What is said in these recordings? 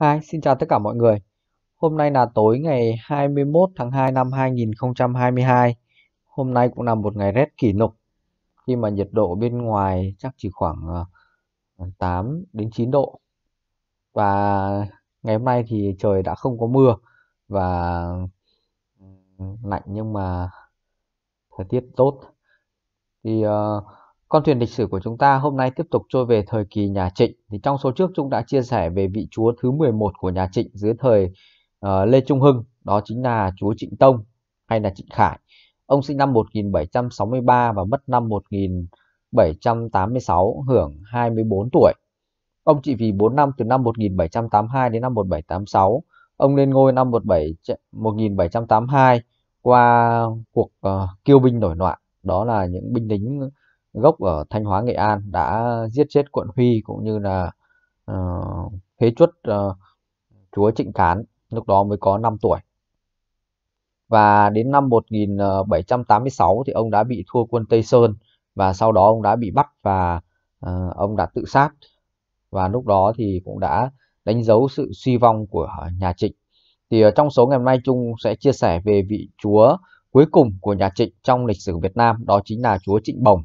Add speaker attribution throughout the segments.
Speaker 1: Hi, xin chào tất cả mọi người. Hôm nay là tối ngày 21 tháng 2 năm 2022. Hôm nay cũng là một ngày rét kỷ lục khi mà nhiệt độ bên ngoài chắc chỉ khoảng 8 ờ, đến 9 độ. Và ngày hôm nay thì trời đã không có mưa và lạnh nhưng mà thời tiết tốt. Thì uh, con thuyền lịch sử của chúng ta hôm nay tiếp tục trôi về thời kỳ nhà Trịnh. Thì trong số trước chúng đã chia sẻ về vị chúa thứ 11 của nhà Trịnh dưới thời uh, Lê Trung Hưng, đó chính là chúa Trịnh Tông hay là Trịnh Khải. Ông sinh năm 1763 và mất năm 1786, hưởng 24 tuổi. Ông trị vì 4 năm từ năm 1782 đến năm 1786. Ông lên ngôi năm 17, 1782 qua cuộc uh, kiêu binh nổi loạn. Đó là những binh lính gốc ở Thanh Hóa Nghệ An đã giết chết quận Huy cũng như là uh, phế chuất uh, chúa Trịnh Cán lúc đó mới có 5 tuổi và đến năm 1786 thì ông đã bị thua quân Tây Sơn và sau đó ông đã bị bắt và uh, ông đã tự sát và lúc đó thì cũng đã đánh dấu sự suy vong của nhà Trịnh thì ở trong số ngày hôm nay Trung sẽ chia sẻ về vị chúa cuối cùng của nhà Trịnh trong lịch sử Việt Nam đó chính là chúa Trịnh Bồng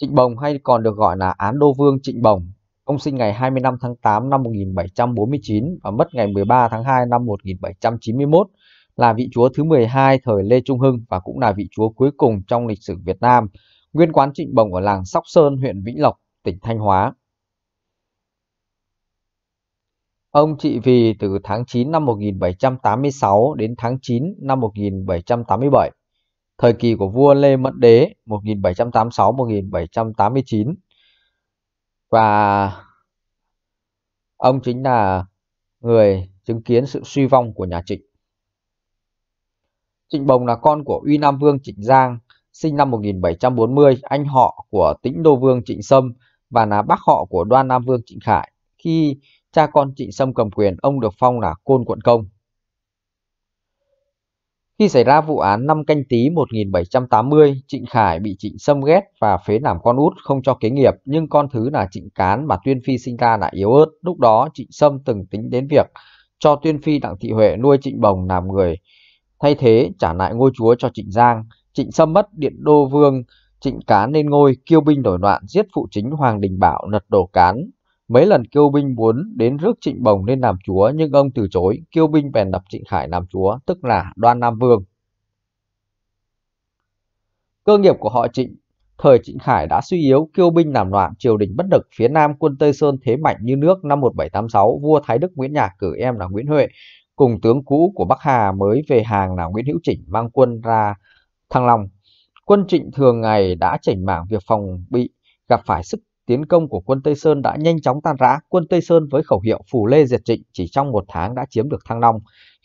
Speaker 1: Trịnh Bồng hay còn được gọi là Án Đô Vương Trịnh Bồng. Ông sinh ngày 25 tháng 8 năm 1749 và mất ngày 13 tháng 2 năm 1791, là vị chúa thứ 12 thời Lê Trung Hưng và cũng là vị chúa cuối cùng trong lịch sử Việt Nam, nguyên quán Trịnh Bồng ở làng Sóc Sơn, huyện Vĩnh Lộc, tỉnh Thanh Hóa. Ông trị vì từ tháng 9 năm 1786 đến tháng 9 năm 1787 thời kỳ của vua Lê Mẫn Đế 1786-1789 và ông chính là người chứng kiến sự suy vong của nhà Trịnh. Trịnh Bồng là con của Uy Nam Vương Trịnh Giang, sinh năm 1740, anh họ của Tĩnh Đô Vương Trịnh Sâm và là bác họ của Đoan Nam Vương Trịnh Khải. Khi cha con Trịnh Sâm cầm quyền, ông được phong là Côn Quận Công. Khi xảy ra vụ án năm canh tí 1780, Trịnh Khải bị Trịnh Sâm ghét và phế làm con út không cho kế nghiệp, nhưng con thứ là Trịnh Cán mà Tuyên Phi sinh ra lại yếu ớt. Lúc đó Trịnh Sâm từng tính đến việc cho Tuyên Phi Đặng Thị Huệ nuôi Trịnh Bồng làm người thay thế trả lại ngôi chúa cho Trịnh Giang. Trịnh Sâm mất điện đô vương, Trịnh Cán lên ngôi, kiêu binh đổi loạn giết phụ chính Hoàng Đình Bảo lật đổ Cán, Mấy lần Kiêu Binh muốn đến rước Trịnh Bồng lên làm chúa nhưng ông từ chối, Kiêu Binh bèn lập Trịnh Khải làm chúa, tức là Đoan Nam Vương. Cơ nghiệp của họ Trịnh, thời Trịnh Khải đã suy yếu, Kiêu Binh làm loạn, triều đình bất lực, phía Nam quân Tây Sơn thế mạnh như nước năm 1786, vua Thái Đức Nguyễn Nhạc cử em là Nguyễn Huệ, cùng tướng cũ của Bắc Hà mới về hàng là Nguyễn Hữu Trịnh mang quân ra Thăng Long. Quân Trịnh thường ngày đã chỉnh mảng việc phòng bị gặp phải sức tiến công của quân Tây Sơn đã nhanh chóng tan rã, quân Tây Sơn với khẩu hiệu Phủ Lê diệt Trịnh chỉ trong một tháng đã chiếm được Thăng Long.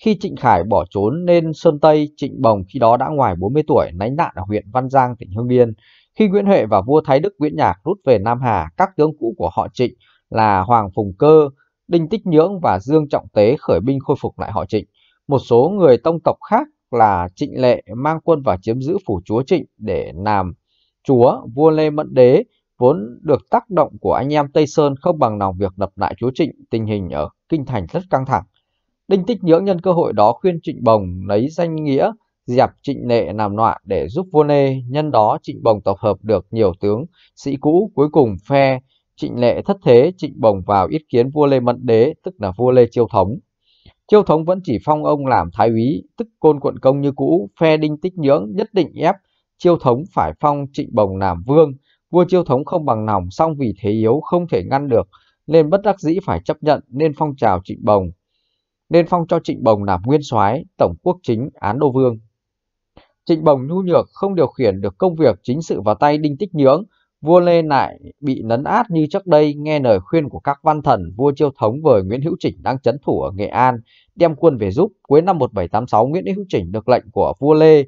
Speaker 1: Khi Trịnh Khải bỏ trốn nên Sơn Tây, Trịnh Bồng khi đó đã ngoài 40 tuổi, nánh nạn ở huyện Văn Giang, tỉnh Hưng Yên. Khi Nguyễn Huệ và vua Thái Đức Nguyễn Nhạc rút về Nam Hà, các tướng cũ của họ Trịnh là Hoàng Phùng Cơ, Đinh Tích Nhưỡng và Dương Trọng Tế khởi binh khôi phục lại họ Trịnh. Một số người tông tộc khác là Trịnh Lệ mang quân vào chiếm giữ phủ chúa Trịnh để làm chúa vua Lê Mẫn Đế vốn được tác động của anh em Tây Sơn không bằng lòng việc lập lại chúa Trịnh, tình hình ở Kinh Thành rất căng thẳng. Đinh Tích Nhưỡng nhân cơ hội đó khuyên Trịnh Bồng lấy danh nghĩa dẹp Trịnh Nệ làm loạn để giúp vua Nê, nhân đó Trịnh Bồng tập hợp được nhiều tướng, sĩ cũ cuối cùng phe Trịnh Lệ thất thế Trịnh Bồng vào ý kiến vua Lê Mẫn Đế, tức là vua Lê Chiêu Thống. Chiêu Thống vẫn chỉ phong ông làm thái úy, tức côn quận công như cũ, phe Đinh Tích Nhưỡng nhất định ép Chiêu Thống phải phong Trịnh Bồng làm vương, Vua chiêu thống không bằng lòng, song vì thế yếu không thể ngăn được, nên bất đắc dĩ phải chấp nhận nên phong trào Trịnh Bồng, nên phong cho Trịnh Bồng làm nguyên soái, tổng quốc chính, án đô vương. Trịnh Bồng nhu nhược không điều khiển được công việc chính sự vào tay Đinh Tích Nhưỡng, vua Lê lại bị nấn át như trước đây, nghe lời khuyên của các văn thần, vua Chiêu Thống với Nguyễn Hữu Chỉnh đang trấn thủ ở Nghệ An, đem quân về giúp. Cuối năm 1786, Nguyễn Hữu Chỉnh được lệnh của vua Lê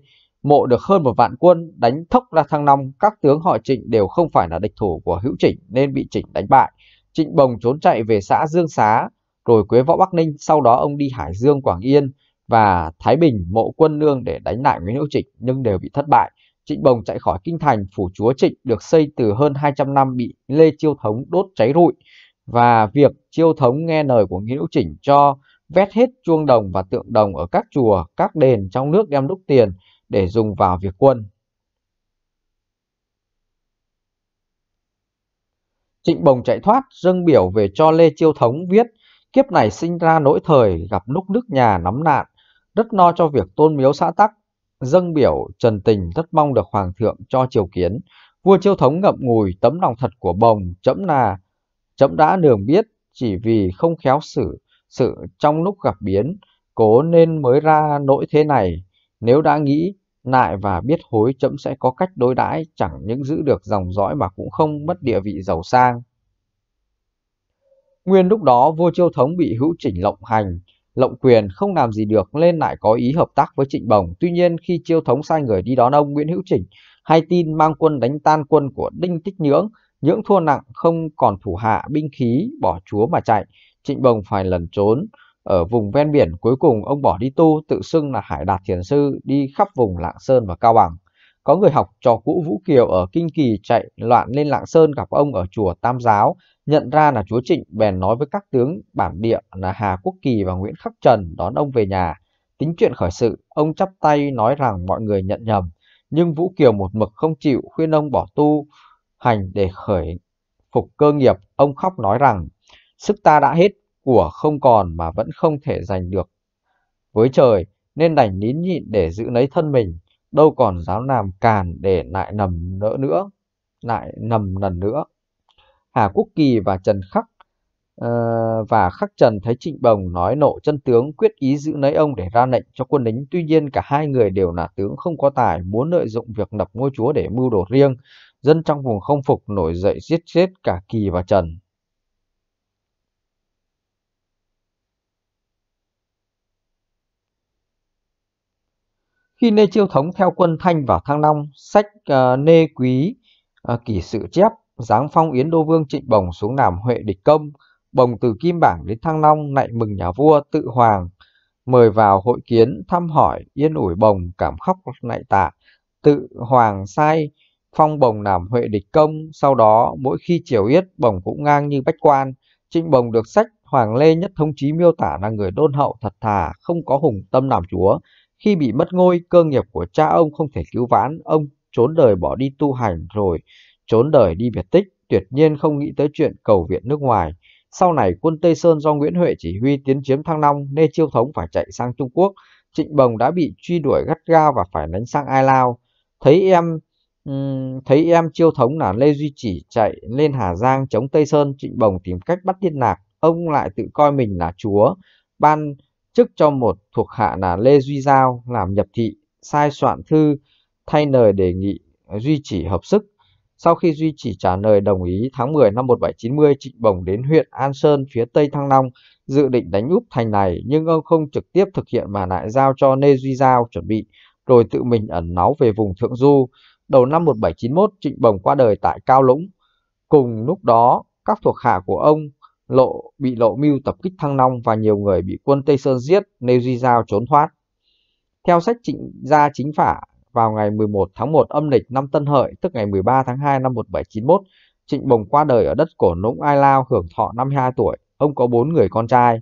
Speaker 1: mộ được hơn một vạn quân đánh thốc ra thăng long các tướng họ trịnh đều không phải là địch thủ của hữu trịnh nên bị trịnh đánh bại trịnh bồng trốn chạy về xã dương xá rồi quế võ bắc ninh sau đó ông đi hải dương quảng yên và thái bình mộ quân nương để đánh lại nguyễn hữu trịnh nhưng đều bị thất bại trịnh bồng chạy khỏi kinh thành phủ chúa trịnh được xây từ hơn 200 năm bị lê chiêu thống đốt cháy rụi và việc chiêu thống nghe lời của nguyễn hữu trịnh cho vét hết chuông đồng và tượng đồng ở các chùa các đền trong nước đem đúc tiền để dùng vào việc quân. Trịnh Bồng chạy thoát, dâng biểu về cho Lê Chiêu Thống viết, kiếp này sinh ra nỗi thời, gặp lúc nước nhà nắm nạn, rất no cho việc tôn miếu xã tắc. Dâng biểu Trần Tình rất mong được Hoàng thượng cho triều kiến. Vua Chiêu Thống ngậm ngùi tấm lòng thật của Bồng, chấm là, chấm đã đường biết, chỉ vì không khéo xử, sự trong lúc gặp biến, cố nên mới ra nỗi thế này. Nếu đã nghĩ lại và biết hối chấm sẽ có cách đối đãi chẳng những giữ được dòng dõi mà cũng không mất địa vị giàu sang. Nguyên lúc đó vua chiêu thống bị hữu chỉnh lộng hành, lộng quyền không làm gì được nên lại có ý hợp tác với trịnh bồng. Tuy nhiên khi chiêu thống sai người đi đón ông Nguyễn Hữu Chỉnh, hay tin mang quân đánh tan quân của Đinh Tích Nhưỡng, Nhưỡng thua nặng không còn thủ hạ binh khí bỏ chúa mà chạy, trịnh bồng phải lần trốn. Ở vùng ven biển cuối cùng ông bỏ đi tu tự xưng là Hải Đạt Thiền Sư đi khắp vùng Lạng Sơn và Cao Bằng. Có người học trò cũ Vũ Kiều ở Kinh Kỳ chạy loạn lên Lạng Sơn gặp ông ở chùa Tam Giáo, nhận ra là chúa Trịnh bèn nói với các tướng bản địa là Hà Quốc Kỳ và Nguyễn Khắc Trần đón ông về nhà. Tính chuyện khởi sự, ông chắp tay nói rằng mọi người nhận nhầm, nhưng Vũ Kiều một mực không chịu khuyên ông bỏ tu hành để khởi phục cơ nghiệp, ông khóc nói rằng sức ta đã hết, của không còn mà vẫn không thể giành được. Với trời nên đành nín nhịn để giữ lấy thân mình, đâu còn dám làm càn để lại nầm nỡ nữa, lại nầm lần nữa. Hà Quốc Kỳ và Trần Khắc Uh, và khắc trần thấy trịnh bồng nói nộ chân tướng quyết ý giữ lấy ông để ra lệnh cho quân lính tuy nhiên cả hai người đều là tướng không có tài muốn lợi dụng việc lập ngôi chúa để mưu đồ riêng dân trong vùng không phục nổi dậy giết chết cả kỳ và trần Khi Nê Chiêu Thống theo quân Thanh vào Thăng Long, sách uh, Nê Quý uh, kỷ sự chép giáng phong Yến Đô Vương Trịnh Bồng xuống làm Huệ Địch Công, Bồng từ Kim Bảng đến Thăng Long lại mừng nhà vua tự hoàng, mời vào hội kiến thăm hỏi yên ủi Bồng cảm khóc nại tạ, tự hoàng sai phong Bồng làm Huệ Địch Công, sau đó mỗi khi triều yết Bồng cũng ngang như bách quan, Trịnh Bồng được sách Hoàng Lê Nhất thống Chí miêu tả là người đôn hậu thật thà, không có hùng tâm làm chúa, khi bị mất ngôi, cơ nghiệp của cha ông không thể cứu vãn, ông trốn đời bỏ đi tu hành rồi trốn đời đi biệt tích, tuyệt nhiên không nghĩ tới chuyện cầu viện nước ngoài. Sau này quân Tây Sơn do Nguyễn Huệ chỉ huy tiến chiếm Thăng Long nên chiêu thống phải chạy sang Trung Quốc. Trịnh Bồng đã bị truy đuổi gắt gao và phải lánh sang Ai Lao. Thấy em thấy em chiêu thống là Lê Duy Chỉ chạy lên Hà Giang chống Tây Sơn, Trịnh Bồng tìm cách bắt liên lạc. Ông lại tự coi mình là chúa, ban chức cho một thuộc hạ là Lê Duy Giao làm nhập thị, sai soạn thư thay lời đề nghị ờ, Duy Chỉ hợp sức. Sau khi Duy Chỉ trả lời đồng ý tháng 10 năm 1790, Trịnh Bồng đến huyện An Sơn phía Tây Thăng Long, dự định đánh úp thành này nhưng ông không trực tiếp thực hiện mà lại giao cho Lê Duy Giao chuẩn bị, rồi tự mình ẩn náu về vùng Thượng Du. Đầu năm 1791, Trịnh Bồng qua đời tại Cao Lũng. Cùng lúc đó, các thuộc hạ của ông lộ bị lộ mưu tập kích Thăng Long và nhiều người bị quân Tây Sơn giết nên Duy Giao trốn thoát. Theo sách trịnh gia chính phả, vào ngày 11 tháng 1 âm lịch năm Tân Hợi, tức ngày 13 tháng 2 năm 1791, Trịnh Bồng qua đời ở đất cổ Nũng Ai Lao hưởng thọ 52 tuổi, ông có 4 người con trai.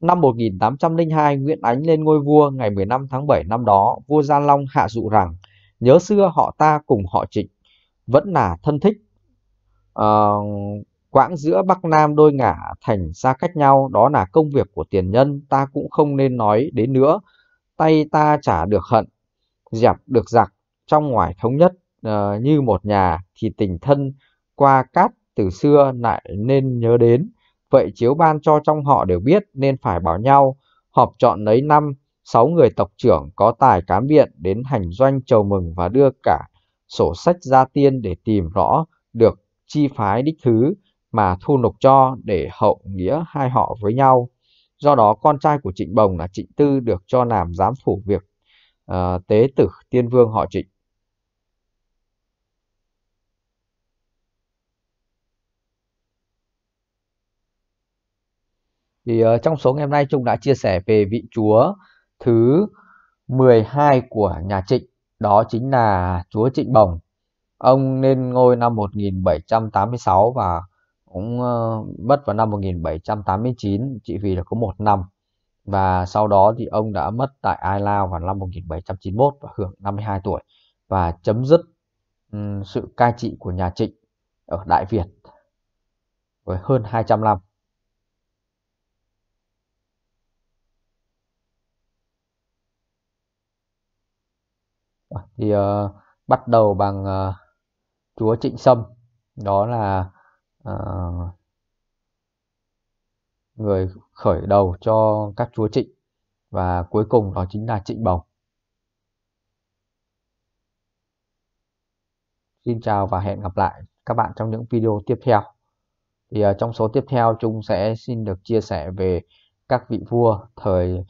Speaker 1: Năm 1802, Nguyễn Ánh lên ngôi vua ngày 15 tháng 7 năm đó, vua Gia Long hạ dụ rằng nhớ xưa họ ta cùng họ Trịnh, vẫn là thân thích. Uh, quãng giữa Bắc Nam đôi ngả thành xa cách nhau, đó là công việc của tiền nhân, ta cũng không nên nói đến nữa. Tay ta trả được hận, dẹp được giặc, trong ngoài thống nhất uh, như một nhà, thì tình thân qua cát từ xưa lại nên nhớ đến. Vậy chiếu ban cho trong họ đều biết nên phải bảo nhau, họp chọn lấy năm, sáu người tộc trưởng có tài cán biện đến hành doanh chầu mừng và đưa cả sổ sách ra tiên để tìm rõ được chi phái đích thứ mà thu nộp cho để hậu nghĩa hai họ với nhau. Do đó con trai của Trịnh Bồng là Trịnh Tư được cho làm giám phủ việc uh, tế tử tiên vương họ Trịnh. Thì uh, trong số ngày hôm nay chúng đã chia sẻ về vị chúa thứ 12 của nhà Trịnh, đó chính là chúa Trịnh Bồng. Ông lên ngôi năm 1786 và cũng ờ, mất vào năm 1789 chỉ vì là có một năm và sau đó thì ông đã mất tại Ai Lao vào năm 1791 và hưởng 52 tuổi và chấm dứt sự cai trị của nhà Trịnh ở Đại Việt với hơn 200 năm. Thì uh, bắt đầu bằng uh, chúa Trịnh Sâm đó là à, người khởi đầu cho các chúa trịnh và cuối cùng đó chính là trịnh bồng xin chào và hẹn gặp lại các bạn trong những video tiếp theo thì uh, trong số tiếp theo chúng sẽ xin được chia sẻ về các vị vua thời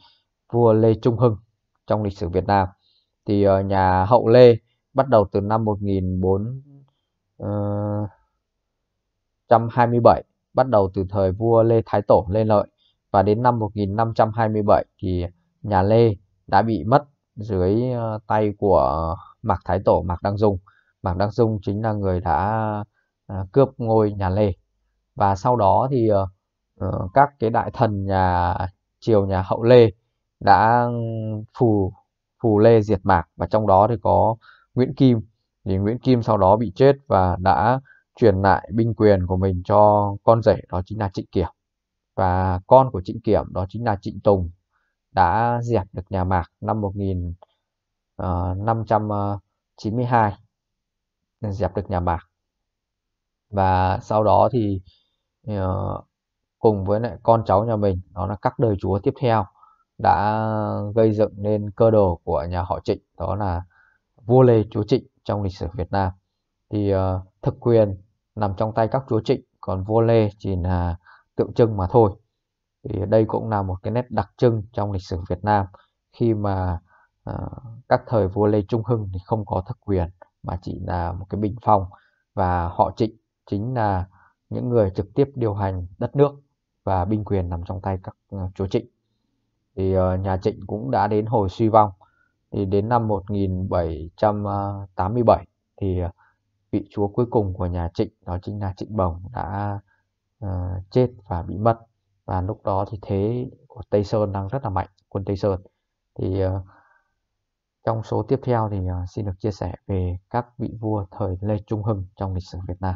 Speaker 1: vua Lê Trung Hưng trong lịch sử Việt Nam thì uh, nhà hậu Lê bắt đầu từ năm 1400 uh, 1527 bắt đầu từ thời vua Lê Thái Tổ lên Lợi và đến năm 1527 thì nhà Lê đã bị mất dưới ờ, tay của Mạc Thái Tổ Mạc Đăng Dung. Mạc Đăng Dung chính là người đã ờ, cướp ngôi nhà Lê. Và sau đó thì ờ, các cái đại thần nhà triều nhà hậu Lê đã phù phù Lê diệt Mạc và trong đó thì có Nguyễn Kim. Thì Nguyễn Kim sau đó bị chết và đã truyền lại binh quyền của mình cho con rể đó chính là Trịnh Kiểm và con của Trịnh Kiểm đó chính là Trịnh Tùng đã dẹp được nhà Mạc năm 1592 ờ, ờ, dẹp được nhà Mạc và sau đó thì ờ, cùng với lại con cháu nhà mình đó là các đời chúa tiếp theo đã gây dựng nên cơ đồ của nhà họ Trịnh đó là vua Lê Chúa Trịnh trong lịch sử Việt Nam thì uh, thực quyền nằm trong tay các chúa trịnh còn vua lê chỉ là tượng trưng mà thôi thì đây cũng là một cái nét đặc trưng trong lịch sử Việt Nam khi mà à, các thời vua Lê Trung Hưng thì không có thực quyền mà chỉ là một cái bình phong và họ trịnh chính là những người trực tiếp điều hành đất nước và binh quyền nằm trong tay các ờ, chúa trịnh thì uh, nhà trịnh cũng đã đến hồi suy vong thì đến năm 1787 thì uh, vị chúa cuối cùng của nhà Trịnh đó chính là Trịnh Bồng đã uh, chết và bị mất và lúc đó thì thế của Tây Sơn đang rất là mạnh quân Tây Sơn thì uh, trong số tiếp theo thì uh, xin được chia sẻ về các vị vua thời Lê Trung Hưng trong lịch sử Việt Nam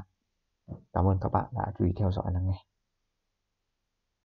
Speaker 1: cảm ơn các bạn đã chú ý theo dõi lắng nghe